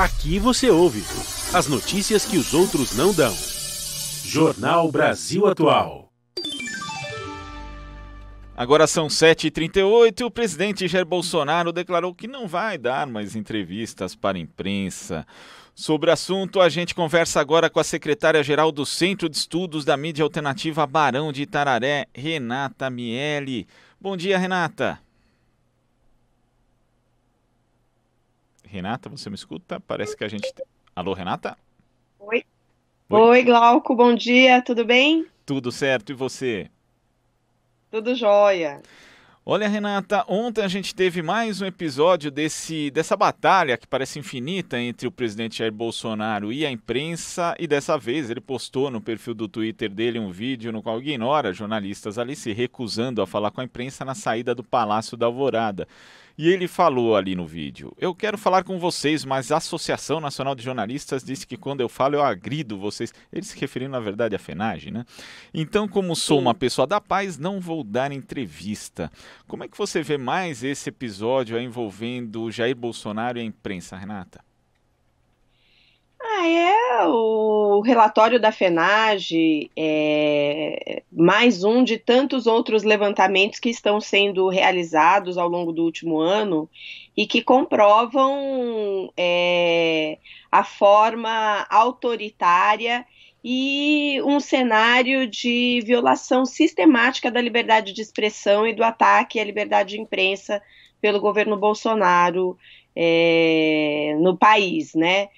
Aqui você ouve as notícias que os outros não dão. Jornal Brasil Atual. Agora são 7h38 e o presidente Jair Bolsonaro declarou que não vai dar mais entrevistas para a imprensa. Sobre o assunto, a gente conversa agora com a secretária-geral do Centro de Estudos da Mídia Alternativa Barão de Itararé, Renata Miele. Bom dia, Renata. Renata, você me escuta? Parece que a gente. Alô, Renata? Oi. Oi. Oi, Glauco, bom dia, tudo bem? Tudo certo, e você? Tudo jóia. Olha, Renata, ontem a gente teve mais um episódio desse, dessa batalha que parece infinita entre o presidente Jair Bolsonaro e a imprensa, e dessa vez ele postou no perfil do Twitter dele um vídeo no qual ignora jornalistas ali se recusando a falar com a imprensa na saída do Palácio da Alvorada. E ele falou ali no vídeo: Eu quero falar com vocês, mas a Associação Nacional de Jornalistas disse que quando eu falo eu agrido vocês. Ele se referindo, na verdade, à FENAGE, né? Então, como sou uma pessoa da paz, não vou dar entrevista. Como é que você vê mais esse episódio envolvendo Jair Bolsonaro e a imprensa, Renata? Ah, é o relatório da FENAGE, é mais um de tantos outros levantamentos que estão sendo realizados ao longo do último ano e que comprovam é, a forma autoritária e um cenário de violação sistemática da liberdade de expressão e do ataque à liberdade de imprensa pelo governo Bolsonaro é, no país, né?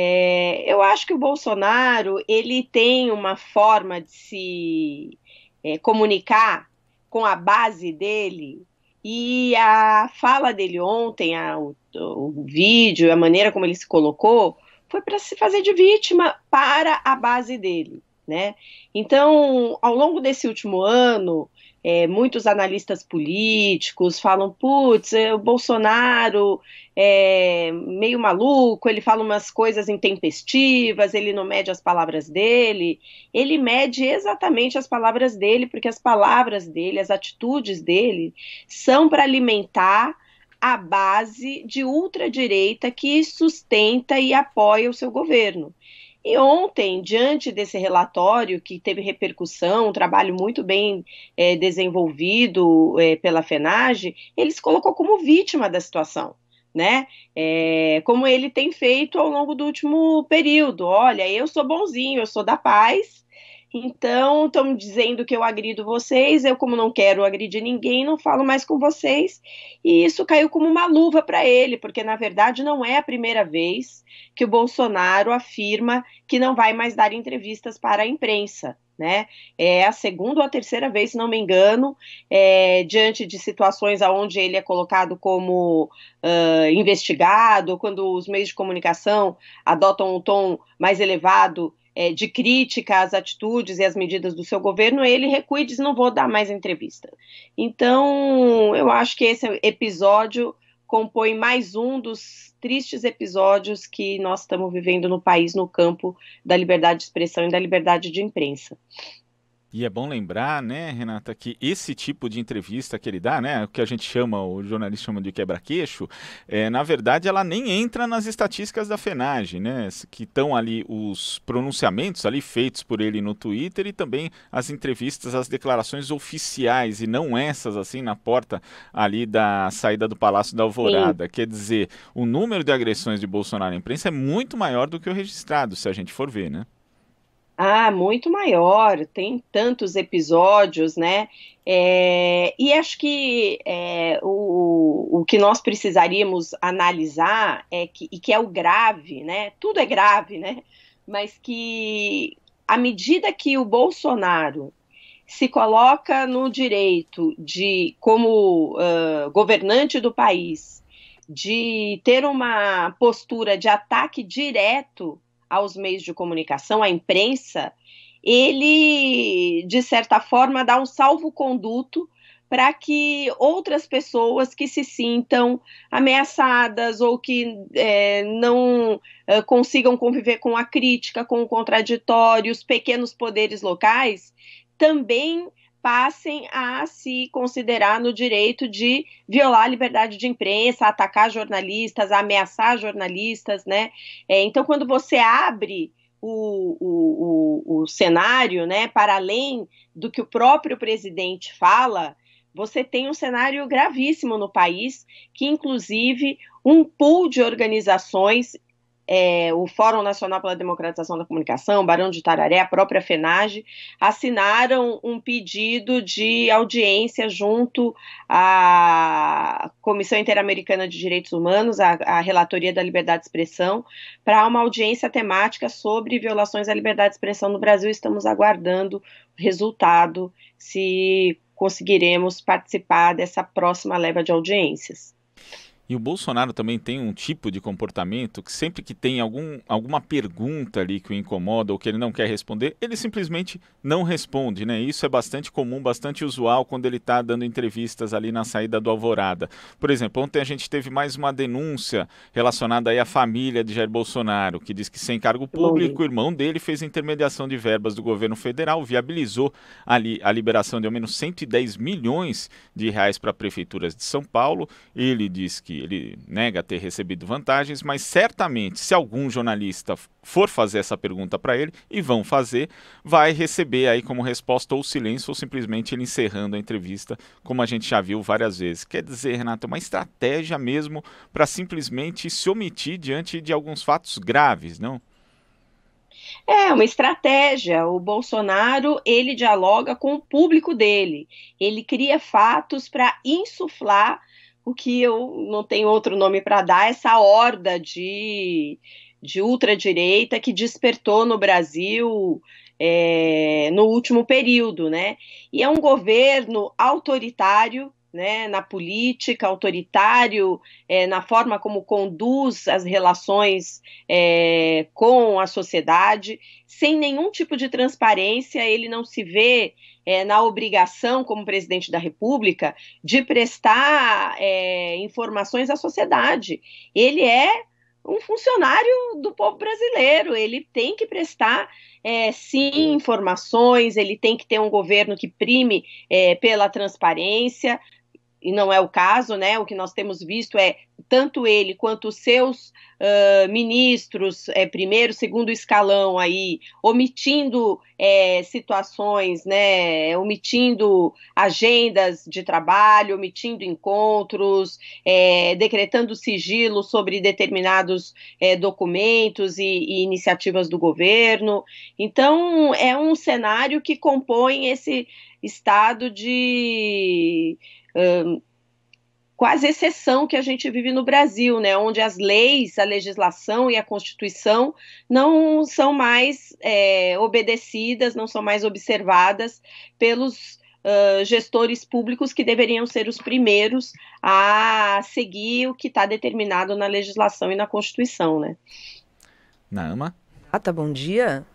É, eu acho que o Bolsonaro ele tem uma forma de se é, comunicar com a base dele e a fala dele ontem, a, o, o vídeo, a maneira como ele se colocou, foi para se fazer de vítima para a base dele, né? Então, ao longo desse último ano, é, muitos analistas políticos falam, putz, é, o Bolsonaro é meio maluco, ele fala umas coisas intempestivas, ele não mede as palavras dele. Ele mede exatamente as palavras dele, porque as palavras dele, as atitudes dele, são para alimentar a base de ultradireita que sustenta e apoia o seu governo. E ontem, diante desse relatório que teve repercussão, um trabalho muito bem é, desenvolvido é, pela FENAGE, ele se colocou como vítima da situação. Né? É, como ele tem feito ao longo do último período. Olha, eu sou bonzinho, eu sou da paz, então, estão dizendo que eu agrido vocês, eu, como não quero agredir ninguém, não falo mais com vocês. E isso caiu como uma luva para ele, porque na verdade não é a primeira vez que o Bolsonaro afirma que não vai mais dar entrevistas para a imprensa. Né? É a segunda ou a terceira vez, se não me engano, é, diante de situações onde ele é colocado como uh, investigado, quando os meios de comunicação adotam um tom mais elevado é, de crítica às atitudes e às medidas do seu governo, ele recua e diz: não vou dar mais entrevista. Então, eu acho que esse episódio compõe mais um dos tristes episódios que nós estamos vivendo no país no campo da liberdade de expressão e da liberdade de imprensa. E é bom lembrar, né, Renata, que esse tipo de entrevista que ele dá, né, o que a gente chama, o jornalista chama de quebra-queixo, é, na verdade ela nem entra nas estatísticas da FENAGE, né, que estão ali os pronunciamentos ali feitos por ele no Twitter e também as entrevistas, as declarações oficiais e não essas assim na porta ali da saída do Palácio da Alvorada. Sim. Quer dizer, o número de agressões de Bolsonaro à imprensa é muito maior do que o registrado, se a gente for ver, né? Ah, muito maior, tem tantos episódios, né? É, e acho que é, o, o que nós precisaríamos analisar é que, e que é o grave, né? Tudo é grave, né? Mas que à medida que o Bolsonaro se coloca no direito de, como uh, governante do país, de ter uma postura de ataque direto aos meios de comunicação, à imprensa, ele, de certa forma, dá um salvo-conduto para que outras pessoas que se sintam ameaçadas ou que é, não é, consigam conviver com a crítica, com o contraditório, os pequenos poderes locais, também passem a se considerar no direito de violar a liberdade de imprensa, atacar jornalistas, ameaçar jornalistas, né? É, então, quando você abre o, o, o, o cenário, né, para além do que o próprio presidente fala, você tem um cenário gravíssimo no país, que inclusive um pool de organizações é, o Fórum Nacional pela Democratização da Comunicação, Barão de Tararé, a própria FENAGE, assinaram um pedido de audiência junto à Comissão Interamericana de Direitos Humanos, à, Relatoria da Liberdade de Expressão, para uma audiência temática sobre violações à liberdade de expressão no Brasil. Estamos aguardando o resultado, se conseguiremos participar dessa próxima leva de audiências. E o Bolsonaro também tem um tipo de comportamento que sempre que tem algum, alguma pergunta ali que o incomoda ou que ele não quer responder, ele simplesmente não responde, né? Isso é bastante comum, bastante usual quando ele está dando entrevistas ali na saída do Alvorada. Por exemplo, ontem a gente teve mais uma denúncia relacionada aí à família de Jair Bolsonaro, que diz que sem cargo público, o irmão dele fez intermediação de verbas do governo federal, viabilizou ali a liberação de ao menos 110 milhões de reais para prefeituras de São Paulo. Ele diz que ele nega ter recebido vantagens, mas certamente, se algum jornalista for fazer essa pergunta para ele, e vão fazer, vai receber aí como resposta ou silêncio ou simplesmente ele encerrando a entrevista, como a gente já viu várias vezes. Quer dizer, Renato, é uma estratégia mesmo para simplesmente se omitir diante de alguns fatos graves, não? É uma estratégia. O Bolsonaro ele dialoga com o público dele. Ele cria fatos para insuflar o que eu não tenho outro nome para dar, essa horda de, de ultradireita que despertou no Brasil é, no último período, né? E é um governo autoritário, né, na política, autoritário, é, na forma como conduz as relações é, com a sociedade, sem nenhum tipo de transparência, ele não se vê é, na obrigação, como presidente da República, de prestar é, informações à sociedade. Ele é um funcionário do povo brasileiro, ele tem que prestar é, sim informações, ele tem que ter um governo que prime é, pela transparência, e não é o caso, né? O que nós temos visto é tanto ele quanto os seus uh, ministros, é, primeiro, segundo escalão aí, omitindo é, situações, né, omitindo agendas de trabalho, omitindo encontros, é, decretando sigilo sobre determinados documentos e, e iniciativas do governo. Então, é um cenário que compõe esse estado de. Ah, quase exceção que a gente vive no Brasil, né, onde as leis, a legislação e a Constituição não são mais é, obedecidas, não são mais observadas pelos uh, gestores públicos que deveriam ser os primeiros a seguir o que está determinado na legislação e na Constituição, né? Nama. Ah, tá. bom dia.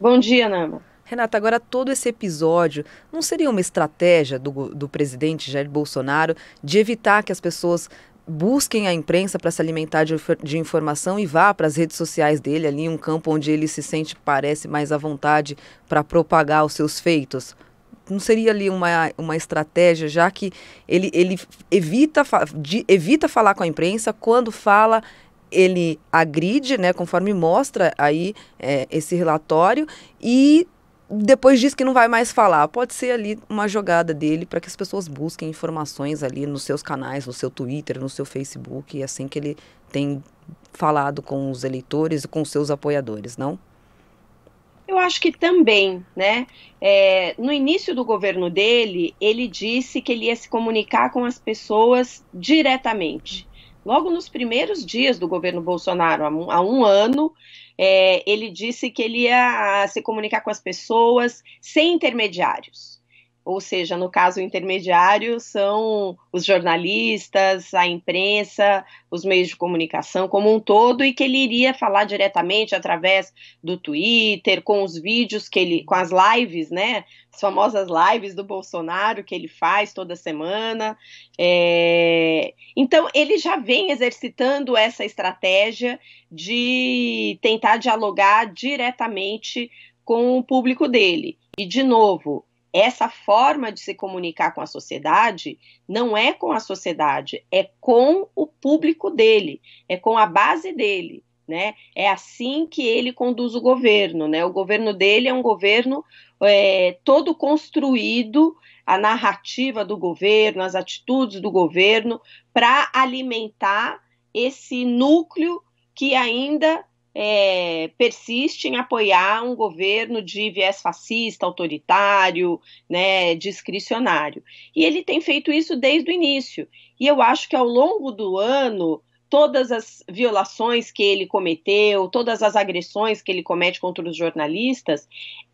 Bom dia, Nama. Renata, agora todo esse episódio não seria uma estratégia do, do presidente Jair Bolsonaro de evitar que as pessoas busquem a imprensa para se alimentar de, de, informação e vá para as redes sociais dele, ali um campo onde ele se sente, parece, mais à vontade para propagar os seus feitos? Não seria ali uma, uma estratégia, já que ele, ele evita, de, evita falar com a imprensa, quando fala, ele agride, né, conforme mostra aí é, esse relatório, e depois diz que não vai mais falar. Pode ser ali uma jogada dele para que as pessoas busquem informações ali nos seus canais, no seu Twitter, no seu Facebook, e é assim que ele tem falado com os eleitores e com seus apoiadores, não? Eu acho que também, né? É, no início do governo dele, ele disse que ele ia se comunicar com as pessoas diretamente. Logo nos primeiros dias do governo Bolsonaro, há um, há um ano, é, ele disse que ele ia se comunicar com as pessoas sem intermediários ou seja, no caso intermediário, são os jornalistas, a imprensa, os meios de comunicação como um todo, e que ele iria falar diretamente através do Twitter, com os vídeos que ele, com as lives, né? As famosas lives do Bolsonaro que ele faz toda semana. É... Então, ele já vem exercitando essa estratégia de tentar dialogar diretamente com o público dele. E, de novo, essa forma de se comunicar com a sociedade não é com a sociedade, é com o público dele, é com a base dele. Né? É assim que ele conduz o governo. Né? O governo dele é um governo é, todo construído, a narrativa do governo, as atitudes do governo, para alimentar esse núcleo que ainda é, persiste em apoiar um governo de viés fascista, autoritário, né, discricionário. E ele tem feito isso desde o início. E eu acho que ao longo do ano, todas as violações que ele cometeu, todas as agressões que ele comete contra os jornalistas,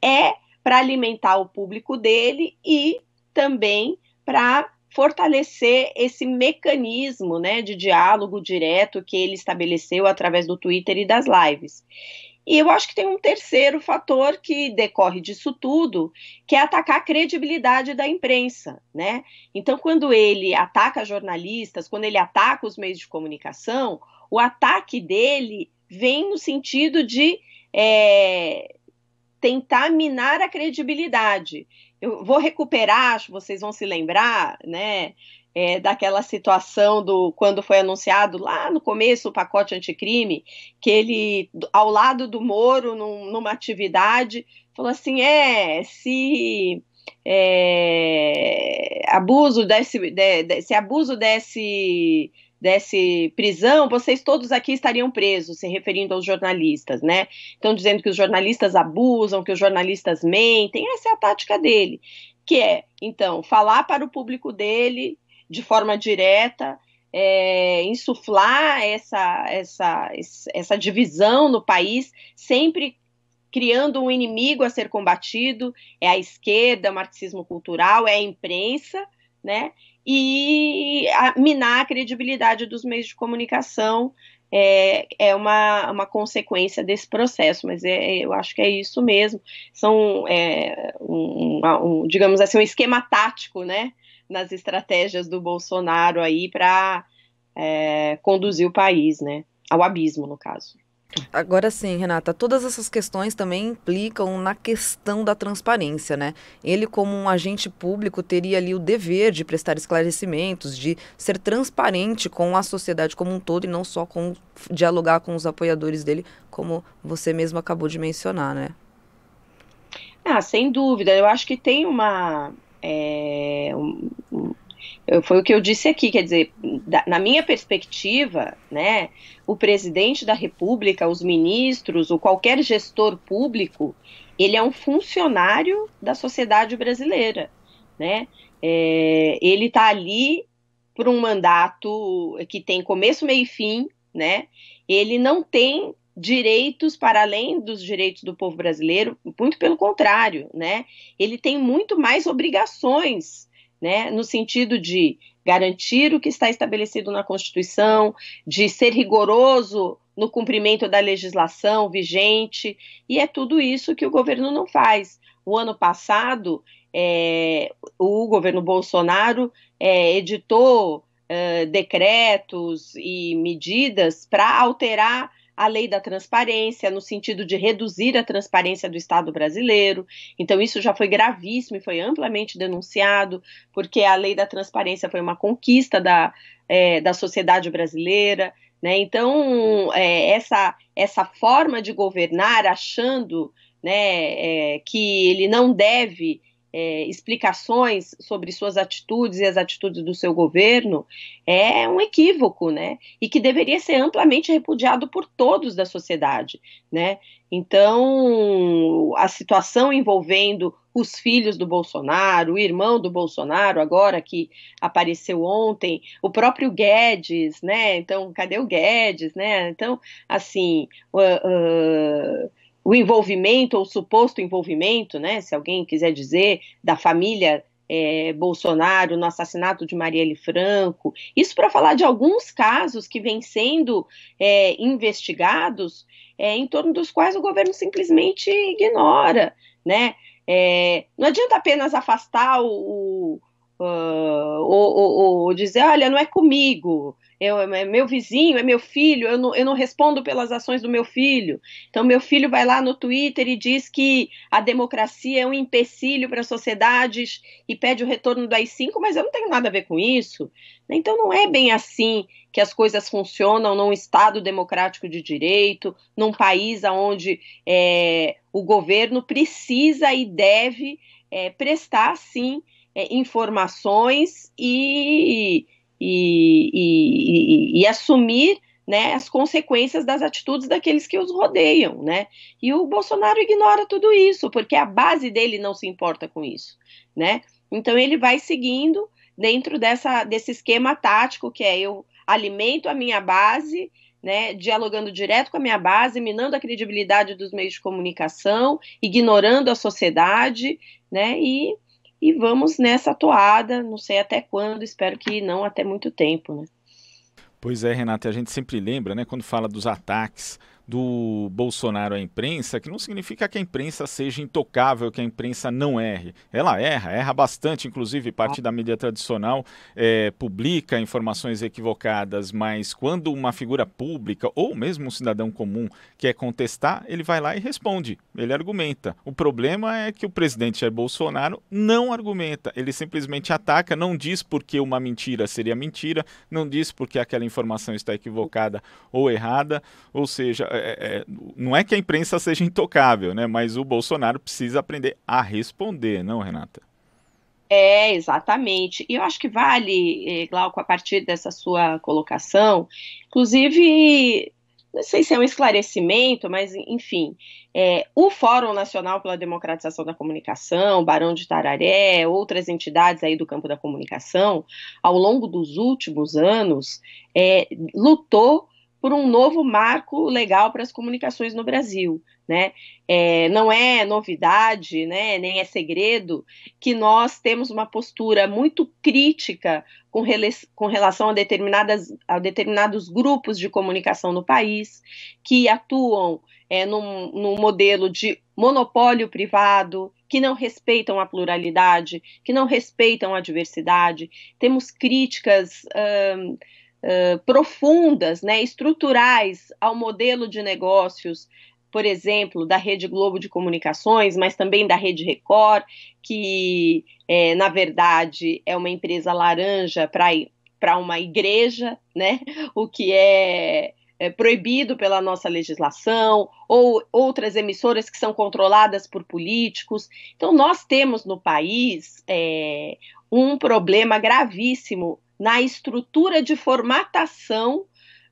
é para alimentar o público dele e também para fortalecer esse mecanismo né, de diálogo direto que ele estabeleceu através do Twitter e das lives. E eu acho que tem um terceiro fator que decorre disso tudo, que é atacar a credibilidade da imprensa, né? Então, quando ele ataca jornalistas, quando ele ataca os meios de comunicação, o ataque dele vem no sentido de é, tentar minar a credibilidade. Eu vou recuperar, acho, que vocês vão se lembrar, né? É, daquela situação do quando foi anunciado lá no começo o pacote anticrime, que ele, ao lado do Moro, num, numa atividade, falou assim: é, se é, abuso desse, de, de, se abuso desse desse prisão, vocês todos aqui estariam presos, se referindo aos jornalistas, né? estão dizendo que os jornalistas abusam, que os jornalistas mentem, essa é a tática dele, que é, então, falar para o público dele de forma direta, é, insuflar essa, essa, essa divisão no país, sempre criando um inimigo a ser combatido, é a esquerda, o marxismo cultural, é a imprensa, né? e minar a credibilidade dos meios de comunicação é, é uma, uma consequência desse processo, mas é, eu acho que é isso mesmo. São, é, um, um, digamos assim, um esquema tático, né, nas estratégias do Bolsonaro aí para é, conduzir o país, né, ao abismo, no caso. Agora sim, Renata, todas essas questões também implicam na questão da transparência, né? Ele, como um agente público, teria ali o dever de prestar esclarecimentos, de ser transparente com a sociedade como um todo e não só com dialogar com os apoiadores dele, como você mesmo acabou de mencionar, né? Ah, sem dúvida. Eu acho que tem uma. É, um, foi o que eu disse aqui, quer dizer, da, na minha perspectiva, né, o presidente da República, os ministros, ou qualquer gestor público, ele é um funcionário da sociedade brasileira, né? É, ele está ali por um mandato que tem começo, meio e fim, né? Ele não tem direitos para além dos direitos do povo brasileiro, muito pelo contrário, né? Ele tem muito mais obrigações né? No sentido de garantir o que está estabelecido na Constituição, de ser rigoroso no cumprimento da legislação vigente, e é tudo isso que o governo não faz. O ano passado, é, o governo Bolsonaro é, editou é, decretos e medidas para alterar a lei da transparência, no sentido de reduzir a transparência do Estado brasileiro. Então, isso já foi gravíssimo e foi amplamente denunciado, porque a lei da transparência foi uma conquista da, é, da sociedade brasileira. Né? Então, é, essa, essa forma de governar, achando né, é, que ele não deve é, explicações sobre suas atitudes e as atitudes do seu governo é um equívoco, né? E que deveria ser amplamente repudiado por todos da sociedade, né? Então, a situação envolvendo os filhos do Bolsonaro, o irmão do Bolsonaro, agora que apareceu ontem, o próprio Guedes, né? Então, cadê o Guedes, né? Então, assim. Uh, uh, o envolvimento ou suposto envolvimento, né, se alguém quiser dizer, da família é, Bolsonaro no assassinato de Marielle Franco. Isso para falar de alguns casos que vêm sendo é, investigados, é, em torno dos quais o governo simplesmente ignora, né? É, não adianta apenas afastar o, o Uh, ou, ou, ou, dizer, olha, não é comigo, eu, é meu vizinho, é meu filho, eu não, eu não respondo pelas ações do meu filho. Então, meu filho vai lá no Twitter e diz que a democracia é um empecilho para as sociedades e pede o retorno do AI-5, mas eu não tenho nada a ver com isso. Então, não é bem assim que as coisas funcionam num Estado democrático de direito, num país onde é, eh, o governo precisa e deve é, prestar, sim, é, informações e, e, e, e assumir né, as consequências das atitudes daqueles que os rodeiam, né? E o Bolsonaro ignora tudo isso, porque a base dele não se importa com isso, né? Então ele vai seguindo dentro dessa, desse esquema tático que é eu alimento a minha base, né, dialogando direto com a minha base, minando a credibilidade dos meios de comunicação, ignorando a sociedade, né? E e vamos nessa toada, não sei até quando, espero que não até muito tempo, né? Pois é, Renata, a gente sempre lembra, né, quando fala dos ataques do Bolsonaro à imprensa, que não significa que a imprensa seja intocável, que a imprensa não erre. Ela erra, erra bastante, inclusive parte da mídia tradicional é, publica informações equivocadas, mas quando uma figura pública ou mesmo um cidadão comum quer contestar, ele vai lá e responde, ele argumenta. O problema é que o presidente Jair Bolsonaro não argumenta, ele simplesmente ataca, não diz porque uma mentira seria mentira, não diz porque aquela informação está equivocada ou errada, ou seja, é, é, é, não é que a imprensa seja intocável, né? Mas o Bolsonaro precisa aprender a responder, não, Renata? É, exatamente. E eu acho que vale, eh, Glauco, a partir dessa sua colocação, inclusive, não sei se é um esclarecimento, mas, enfim, é, o Fórum Nacional pela Democratização da Comunicação, Barão de Tararé, outras entidades aí do campo da comunicação, ao longo dos últimos anos, é, lutou por um novo marco legal para as comunicações no Brasil. Né? É, não é novidade, né, nem é segredo, que nós temos uma postura muito crítica com, rele com relação a, determinadas, a determinados grupos de comunicação no país, que atuam é, num, num modelo de monopólio privado, que não respeitam a pluralidade, que não respeitam a diversidade. Temos críticas. Hum, profundas, né, estruturais ao modelo de negócios, por exemplo, da Rede Globo de Comunicações, mas também da Rede Record, que é, na verdade é uma empresa laranja para uma igreja, né, o que é é proibido pela nossa legislação, ou outras emissoras que são controladas por políticos. Então, nós temos no país é, um problema gravíssimo na estrutura de formatação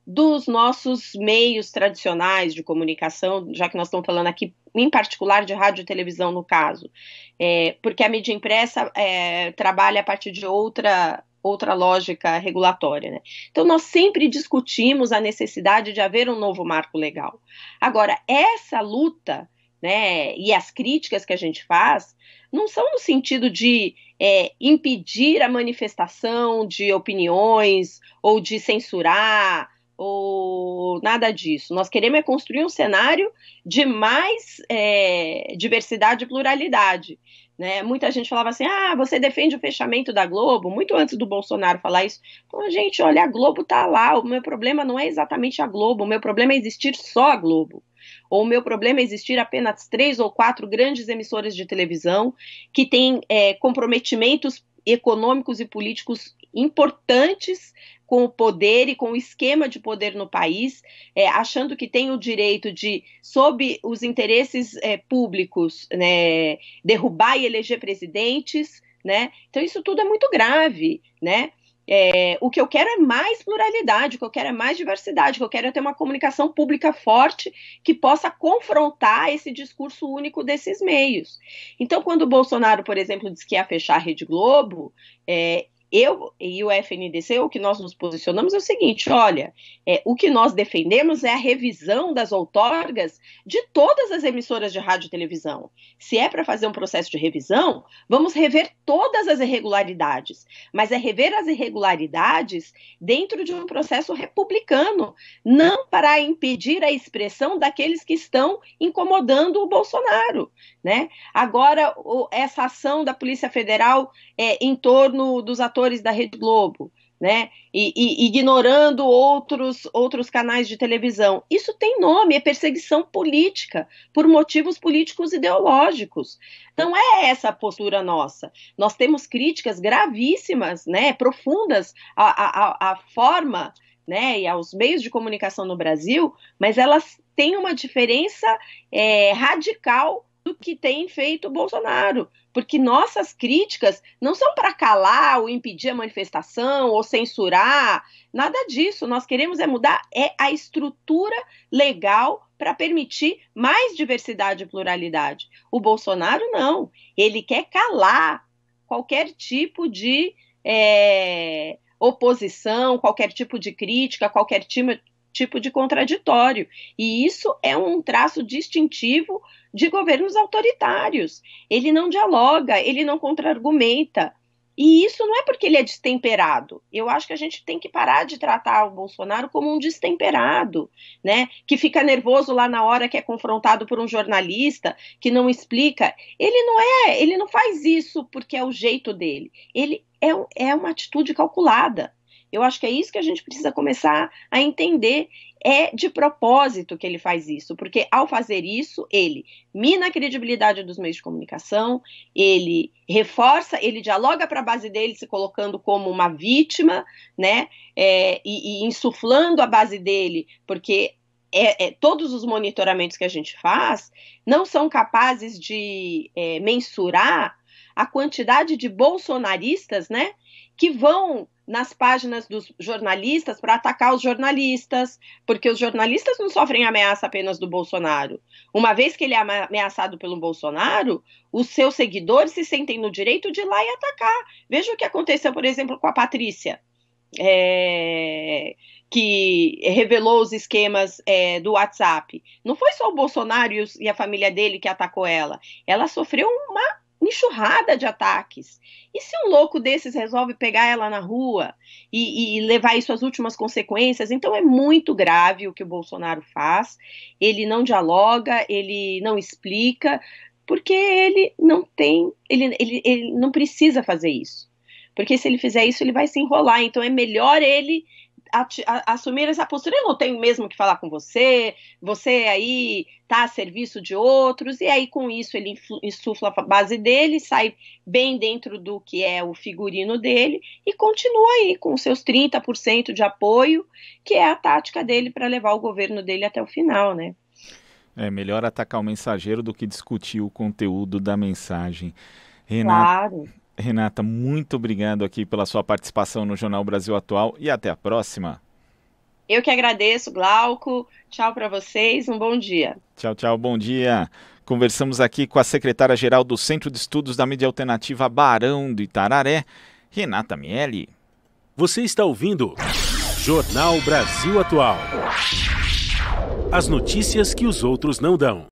dos nossos meios tradicionais de comunicação, já que nós estamos falando aqui em particular de rádio e televisão no caso, é, porque a mídia impressa é, trabalha a partir de outra outra lógica regulatória. Né? Então nós sempre discutimos a necessidade de haver um novo marco legal. Agora essa luta né, e as críticas que a gente faz, não são no sentido de é, impedir a manifestação de opiniões ou de censurar ou nada disso. Nós queremos é construir um cenário de mais é, diversidade e pluralidade. Né? Muita gente falava assim: ah, você defende o fechamento da Globo, muito antes do Bolsonaro falar isso. Então, gente, olha, a Globo tá lá, o meu problema não é exatamente a Globo, o meu problema é existir só a Globo ou o meu problema é existir apenas três ou quatro grandes emissoras de televisão que têm é, comprometimentos econômicos e políticos importantes com o poder e com o esquema de poder no país, é, achando que tem o direito de, sob os interesses é, públicos, né, derrubar e eleger presidentes, né? Então isso tudo é muito grave, né? É, o que eu quero é mais pluralidade, o que eu quero é mais diversidade, o que eu quero é ter uma comunicação pública forte que possa confrontar esse discurso único desses meios. Então, quando o Bolsonaro, por exemplo, diz que ia fechar a Rede Globo, é, eu e o FNDC, o que nós nos posicionamos é o seguinte: olha, é, o que nós defendemos é a revisão das outorgas de todas as emissoras de rádio e televisão. Se é para fazer um processo de revisão, vamos rever todas as irregularidades, mas é rever as irregularidades dentro de um processo republicano, não para impedir a expressão daqueles que estão incomodando o Bolsonaro. Né? Agora, o, essa ação da Polícia Federal é, em torno dos atores atores da Rede Globo, né? E, e, ignorando outros, outros canais de televisão. Isso tem nome, é perseguição política, por motivos políticos ideológicos. Não é essa a postura nossa. Nós temos críticas gravíssimas, né, profundas à, à, à forma né, e aos meios de comunicação no Brasil, mas elas têm uma diferença é, radical do que tem feito o Bolsonaro, porque nossas críticas não são para calar ou impedir a manifestação ou censurar, nada disso. Nós queremos é mudar é a estrutura legal para permitir mais diversidade e pluralidade. O Bolsonaro não, ele quer calar qualquer tipo de é, oposição, qualquer tipo de crítica, qualquer tipo, tipo de contraditório. E isso é um traço distintivo de governos autoritários. Ele não dialoga, ele não contra-argumenta. E isso não é porque ele é destemperado. Eu acho que a gente tem que parar de tratar o Bolsonaro como um destemperado, né? Que fica nervoso lá na hora que é confrontado por um jornalista que não explica. Ele não é, ele não faz isso porque é o jeito dele. Ele é, é uma atitude calculada. Eu acho que é isso que a gente precisa começar a entender. É de propósito que ele faz isso, porque ao fazer isso, ele mina a credibilidade dos meios de comunicação, ele reforça, ele dialoga para a base dele se colocando como uma vítima, né? É, e, e insuflando a base dele, porque é, é, todos os monitoramentos que a gente faz não são capazes de é, mensurar a quantidade de bolsonaristas, né, que vão nas páginas dos jornalistas para atacar os jornalistas, porque os jornalistas não sofrem ameaça apenas do Bolsonaro. Uma vez que ele é ameaçado pelo Bolsonaro, os seus seguidores se sentem no direito de ir lá e atacar. Veja o que aconteceu, por exemplo, com a Patrícia. É, que revelou os esquemas é, do WhatsApp. Não foi só o Bolsonaro e, e a família dele que atacou ela. Ela sofreu uma enxurrada de ataques. E se um louco desses resolve pegar ela na rua e, e, levar isso às últimas consequências? Então é muito grave o que o Bolsonaro faz. Ele não dialoga, ele não explica, porque ele não tem, ele, ele, ele não precisa fazer isso. Porque se ele fizer isso, ele vai se enrolar. Então é melhor ele assumir essa postura. Eu não tenho mesmo que falar com você, você aí está a serviço de outros, e aí com isso ele insufla a base dele, sai bem dentro do que é o figurino dele e continua aí com seus 30% de apoio, que é a tática dele para levar o governo dele até o final, né? É melhor atacar o mensageiro do que discutir o conteúdo da mensagem. Renata, claro. Renata, muito obrigado aqui pela sua participação no Jornal Brasil Atual e até a próxima. Eu que agradeço, Glauco. Tchau para vocês, um bom dia. Tchau, tchau, bom dia. Conversamos aqui com a secretária-geral do Centro de Estudos da Mídia Alternativa Barão do Itararé, Renata Miele. Você está ouvindo Jornal Brasil Atual. As notícias que os outros não dão.